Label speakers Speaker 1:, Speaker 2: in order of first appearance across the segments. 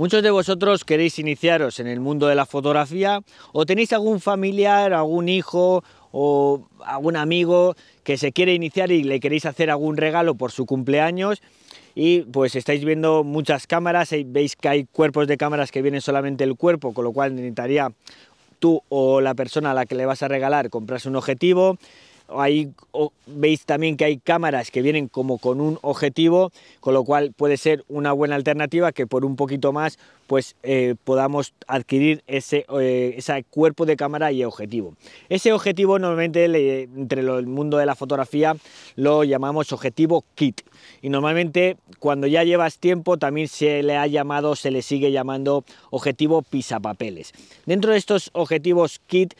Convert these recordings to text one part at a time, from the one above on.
Speaker 1: Muchos de vosotros queréis iniciaros en el mundo de la fotografía o tenéis algún familiar, algún hijo o algún amigo que se quiere iniciar y le queréis hacer algún regalo por su cumpleaños y pues estáis viendo muchas cámaras, y veis que hay cuerpos de cámaras que vienen solamente el cuerpo, con lo cual necesitaría tú o la persona a la que le vas a regalar comprarse un objetivo, Ahí veis también que hay cámaras que vienen como con un objetivo, con lo cual puede ser una buena alternativa que por un poquito más pues eh, podamos adquirir ese, eh, ese, cuerpo de cámara y objetivo. Ese objetivo normalmente entre el mundo de la fotografía lo llamamos objetivo kit y normalmente cuando ya llevas tiempo también se le ha llamado, se le sigue llamando objetivo pisapapeles. Dentro de estos objetivos kit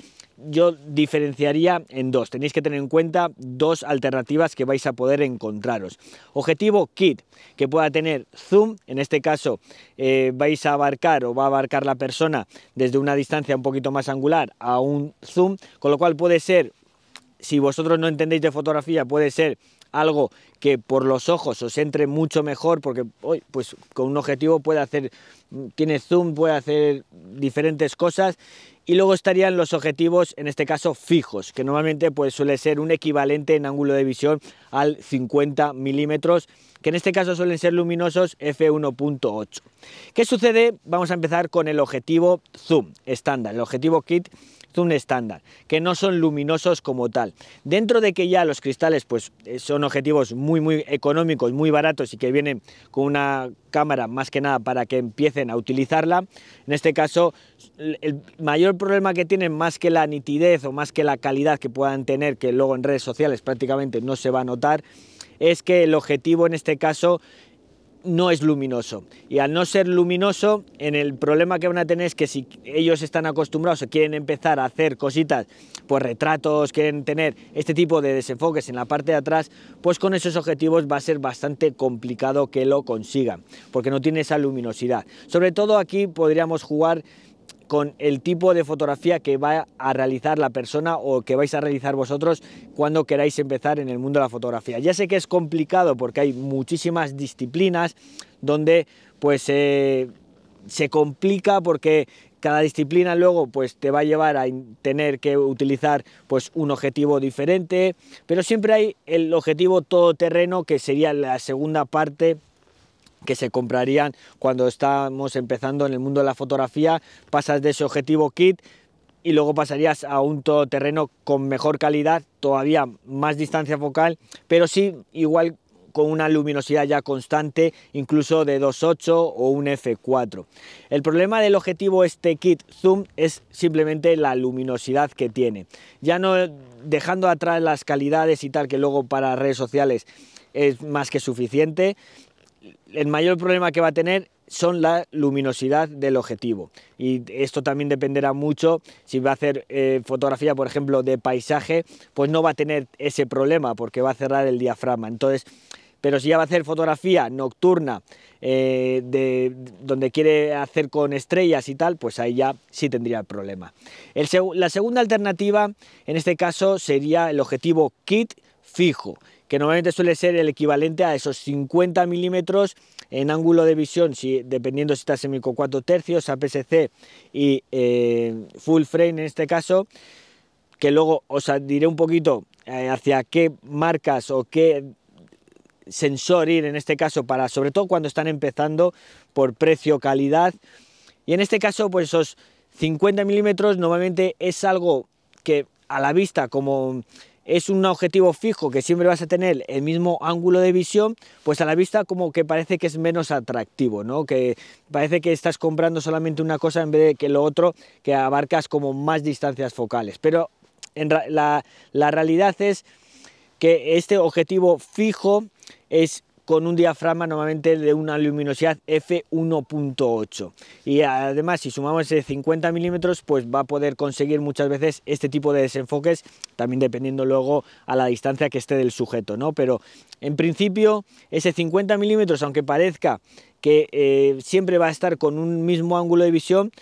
Speaker 1: yo diferenciaría en dos. Tenéis que tener en cuenta dos alternativas que vais a poder encontraros. Objetivo kit, que pueda tener zoom. En este caso eh, vais a abarcar o va a abarcar la persona desde una distancia un poquito más angular a un zoom, con lo cual puede ser, si vosotros no entendéis de fotografía, puede ser algo que por los ojos os entre mucho mejor porque hoy pues con un objetivo puede hacer tiene zoom puede hacer diferentes cosas y luego estarían los objetivos en este caso fijos que normalmente pues suele ser un equivalente en ángulo de visión al 50 milímetros que en este caso suelen ser luminosos f1.8 ¿qué sucede? vamos a empezar con el objetivo zoom estándar el objetivo kit un estándar, que no son luminosos como tal. Dentro de que ya los cristales pues, eh, son objetivos muy, muy económicos, muy baratos y que vienen con una cámara más que nada para que empiecen a utilizarla, en este caso el mayor problema que tienen más que la nitidez o más que la calidad que puedan tener, que luego en redes sociales prácticamente no se va a notar, es que el objetivo en este caso no es luminoso. Y al no ser luminoso, en el problema que van a tener es que si ellos están acostumbrados o quieren empezar a hacer cositas, pues retratos, quieren tener este tipo de desenfoques en la parte de atrás, pues con esos objetivos va a ser bastante complicado que lo consigan, porque no tiene esa luminosidad. Sobre todo aquí podríamos jugar con el tipo de fotografía que va a realizar la persona o que vais a realizar vosotros cuando queráis empezar en el mundo de la fotografía. Ya sé que es complicado porque hay muchísimas disciplinas donde pues eh, se complica porque cada disciplina luego pues te va a llevar a tener que utilizar pues un objetivo diferente, pero siempre hay el objetivo todoterreno que sería la segunda parte que se comprarían cuando estamos empezando en el mundo de la fotografía, pasas de ese objetivo kit y luego pasarías a un todoterreno con mejor calidad, todavía más distancia focal, pero sí igual con una luminosidad ya constante, incluso de 2.8 o un f4. El problema del objetivo este kit zoom es simplemente la luminosidad que tiene. Ya no dejando atrás las calidades y tal, que luego para redes sociales es más que suficiente, el mayor problema que va a tener son la luminosidad del objetivo y esto también dependerá mucho si va a hacer eh, fotografía por ejemplo de paisaje pues no va a tener ese problema porque va a cerrar el diafragma entonces pero si ya va a hacer fotografía nocturna eh, de, donde quiere hacer con estrellas y tal pues ahí ya sí tendría el problema la segunda alternativa en este caso sería el objetivo kit fijo que normalmente suele ser el equivalente a esos 50 milímetros en ángulo de visión, si, dependiendo si estás en micro 4 tercios, APS-C y eh, full frame en este caso, que luego os diré un poquito eh, hacia qué marcas o qué sensor ir en este caso para sobre todo cuando están empezando por precio calidad y en este caso pues esos 50 milímetros normalmente es algo que a la vista como es un objetivo fijo que siempre vas a tener el mismo ángulo de visión, pues a la vista como que parece que es menos atractivo, ¿no? Que parece que estás comprando solamente una cosa en vez de que lo otro, que abarcas como más distancias focales. Pero la, la realidad es que este objetivo fijo es con un diafragma normalmente de una luminosidad f1.8 y además si sumamos ese 50 milímetros pues va a poder conseguir muchas veces este tipo de desenfoques también dependiendo luego a la distancia que esté del sujeto no pero en principio ese 50 milímetros aunque parezca que eh, siempre va a estar con un mismo ángulo de visión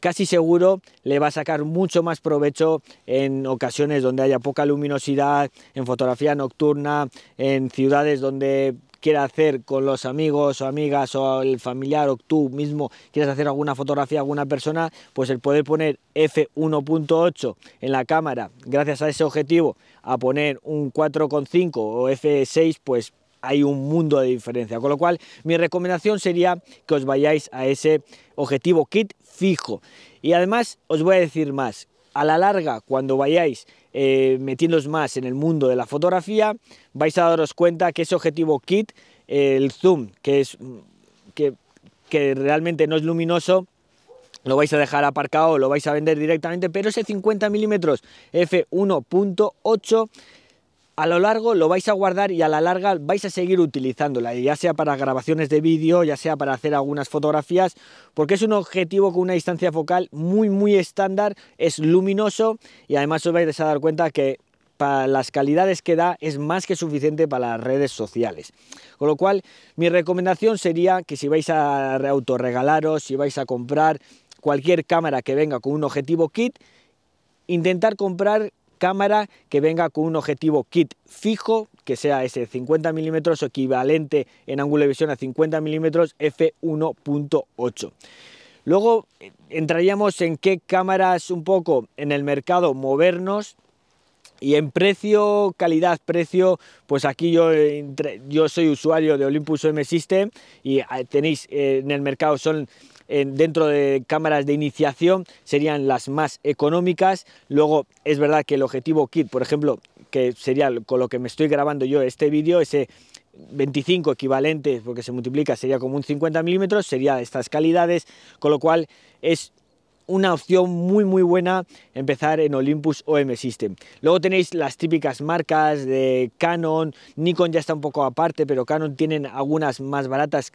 Speaker 1: casi seguro le va a sacar mucho más provecho en ocasiones donde haya poca luminosidad, en fotografía nocturna, en ciudades donde quiera hacer con los amigos o amigas o el familiar o tú mismo quieres hacer alguna fotografía alguna persona, pues el poder poner f1.8 en la cámara gracias a ese objetivo a poner un 4.5 o f6 pues hay un mundo de diferencia. Con lo cual, mi recomendación sería que os vayáis a ese objetivo kit fijo. Y además, os voy a decir más, a la larga, cuando vayáis eh, metiéndoos más en el mundo de la fotografía, vais a daros cuenta que ese objetivo kit, eh, el zoom, que, es, que, que realmente no es luminoso, lo vais a dejar aparcado, lo vais a vender directamente, pero ese 50 mm f1.8 a lo largo lo vais a guardar y a la larga vais a seguir utilizándola, ya sea para grabaciones de vídeo, ya sea para hacer algunas fotografías, porque es un objetivo con una distancia focal muy muy estándar, es luminoso y además os vais a dar cuenta que para las calidades que da es más que suficiente para las redes sociales. Con lo cual, mi recomendación sería que si vais a autorregalaros, si vais a comprar cualquier cámara que venga con un objetivo kit, intentar comprar cámara que venga con un objetivo kit fijo, que sea ese 50 milímetros equivalente en ángulo de visión a 50 milímetros f1.8. Luego eh, entraríamos en qué cámaras un poco en el mercado movernos y en precio, calidad, precio, pues aquí yo, yo soy usuario de Olympus m System y eh, tenéis eh, en el mercado son dentro de cámaras de iniciación serían las más económicas. Luego es verdad que el objetivo kit, por ejemplo, que sería con lo que me estoy grabando yo este vídeo, ese 25 equivalente, porque se multiplica, sería como un 50 milímetros, sería estas calidades, con lo cual es una opción muy muy buena empezar en Olympus OM System. Luego tenéis las típicas marcas de Canon, Nikon ya está un poco aparte, pero Canon tienen algunas más baratas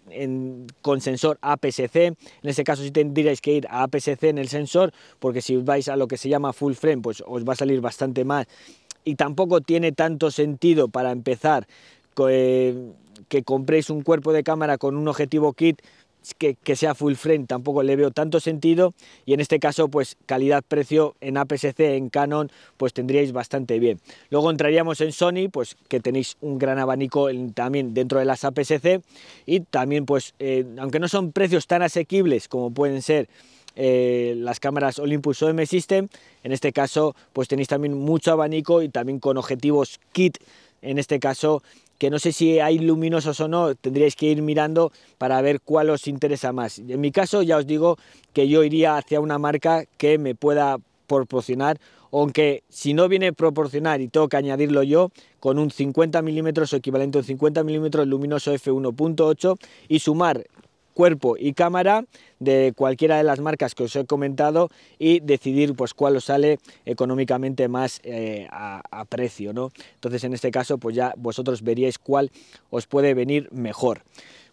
Speaker 1: con sensor APS-C. En este caso si tendríais que ir a APS-C en el sensor, porque si vais a lo que se llama full frame, pues os va a salir bastante más. Y tampoco tiene tanto sentido para empezar eh, que compréis un cuerpo de cámara con un objetivo kit que, sea full frame tampoco le veo tanto sentido y en este caso pues calidad-precio en APS-C, en Canon pues tendríais bastante bien. Luego entraríamos en Sony pues que tenéis un gran abanico también dentro de las APS-C y también pues eh, aunque no son precios tan asequibles como pueden ser eh, las cámaras Olympus OM System, en este caso pues tenéis también mucho abanico y también con objetivos kit en este caso que no sé si hay luminosos o no, tendríais que ir mirando para ver cuál os interesa más. En mi caso ya os digo que yo iría hacia una marca que me pueda proporcionar, aunque si no viene proporcionar y tengo que añadirlo yo, con un 50 milímetros o equivalente a un 50 milímetros luminoso f1.8 y sumar cuerpo y cámara de cualquiera de las marcas que os he comentado y decidir pues cuál os sale económicamente más eh, a, precio ¿no? entonces en este caso pues ya vosotros veríais cuál os puede venir mejor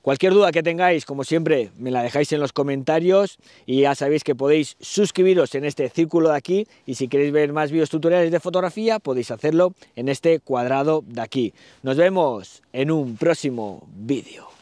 Speaker 1: Cualquier duda que tengáis, como siempre, me la dejáis en los comentarios y ya sabéis que podéis suscribiros en este círculo de aquí y si queréis ver más vídeos tutoriales de fotografía podéis hacerlo en este cuadrado de aquí. Nos vemos en un próximo vídeo.